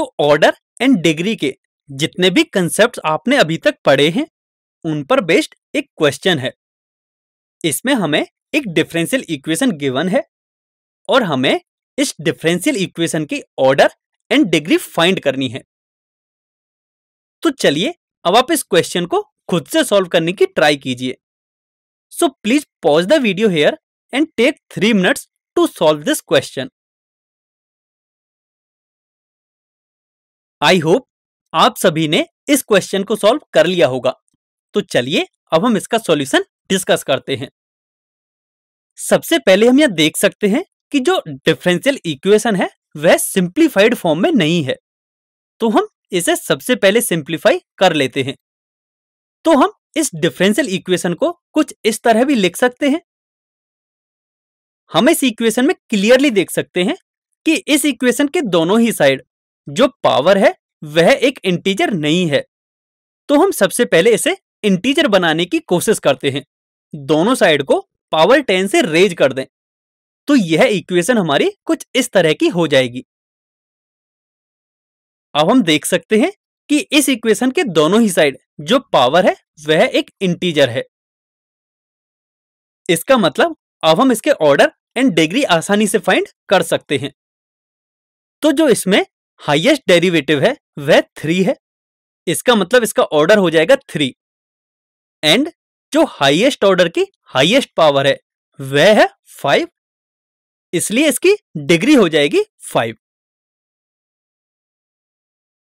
तो order and degree के जितने भी कंसेप्ट आपने अभी तक पढ़े हैं उन पर बेस्ड एक क्वेश्चन है इसमें हमें एक डिफरेंशियल इक्वेशन गिवन है और हमें इस डिफरेंशियल इक्वेशन की ऑर्डर एंड डिग्री फाइंड करनी है तो चलिए अब आप इस क्वेश्चन को खुद से सॉल्व करने की ट्राई कीजिए so please pause the video here and take three minutes to solve this question I hope आप सभी ने इस क्वेश्चन को सॉल्व कर लिया होगा तो चलिए अब हम इसका सॉल्यूशन डिस्कस करते हैं सबसे पहले हम यह देख सकते हैं कि जो डिफरेंशियल इक्वेशन है वह सिंप्लीफाइड फॉर्म में नहीं है तो हम इसे सबसे पहले सिंप्लीफाई कर लेते हैं तो हम इस डिफरेंशियल इक्वेशन को कुछ इस तरह भी लिख सकते हैं हम इस इक्वेशन में क्लियरली देख सकते हैं कि इस इक्वेशन के दोनों ही साइड जो पावर है वह एक इंटीजर नहीं है तो हम सबसे पहले इसे इंटीजर बनाने की कोशिश करते हैं दोनों साइड को पावर टेन से रेज कर दें तो यह इक्वेशन हमारी कुछ इस तरह की हो जाएगी अब हम देख सकते हैं कि इस इक्वेशन के दोनों ही साइड जो पावर है वह एक इंटीजर है इसका मतलब अब हम इसके ऑर्डर एंड डिग्री आसानी से फाइंड कर सकते हैं तो जो इसमें हाईएस्ट डेरिवेटिव है वह थ्री है इसका मतलब इसका ऑर्डर हो जाएगा थ्री एंड जो हाईएस्ट ऑर्डर की हाईएस्ट पावर है वह है फाइव इसलिए इसकी डिग्री हो जाएगी फाइव